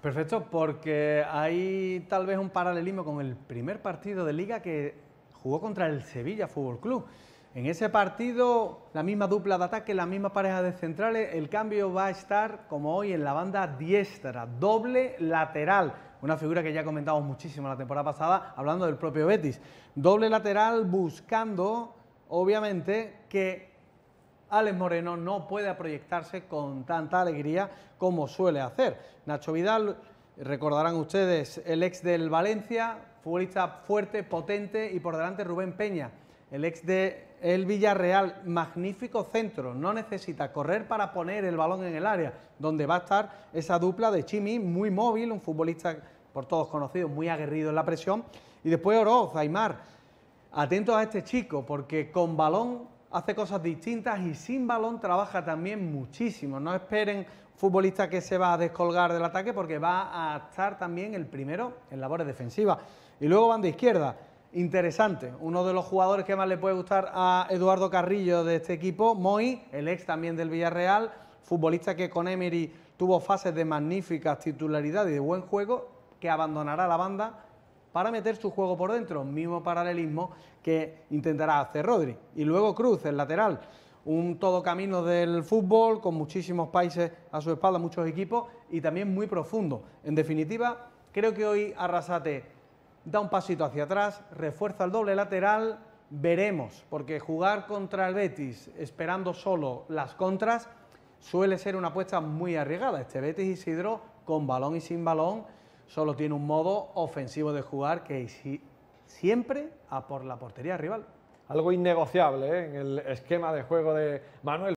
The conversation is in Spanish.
Perfecto, porque hay tal vez un paralelismo con el primer partido de liga que jugó contra el Sevilla Fútbol Club. En ese partido, la misma dupla de ataque, la misma pareja de centrales, el cambio va a estar, como hoy, en la banda diestra, doble lateral. Una figura que ya comentamos muchísimo la temporada pasada, hablando del propio Betis. Doble lateral buscando, obviamente, que Alex Moreno no puede proyectarse con tanta alegría como suele hacer. Nacho Vidal, recordarán ustedes, el ex del Valencia, futbolista fuerte, potente y por delante Rubén Peña, el ex de el Villarreal, magnífico centro, no necesita correr para poner el balón en el área, donde va a estar esa dupla de Chimi, muy móvil, un futbolista por todos conocido, muy aguerrido en la presión, y después Oroz, Aymar, atentos a este chico, porque con balón hace cosas distintas y sin balón trabaja también muchísimo. No esperen futbolista que se va a descolgar del ataque porque va a estar también el primero en labores defensivas. Y luego van de izquierda. Interesante, uno de los jugadores que más le puede gustar a Eduardo Carrillo de este equipo, Moy, el ex también del Villarreal, futbolista que con Emery tuvo fases de magníficas titularidad y de buen juego, que abandonará la banda para meter su juego por dentro, mismo paralelismo que intentará hacer Rodri. Y luego Cruz, el lateral, un todo camino del fútbol con muchísimos países a su espalda, muchos equipos y también muy profundo. En definitiva, creo que hoy Arrasate da un pasito hacia atrás, refuerza el doble lateral, veremos, porque jugar contra el Betis esperando solo las contras suele ser una apuesta muy arriesgada. Este Betis Isidro con balón y sin balón solo tiene un modo ofensivo de jugar que es siempre a por la portería rival. Algo innegociable ¿eh? en el esquema de juego de Manuel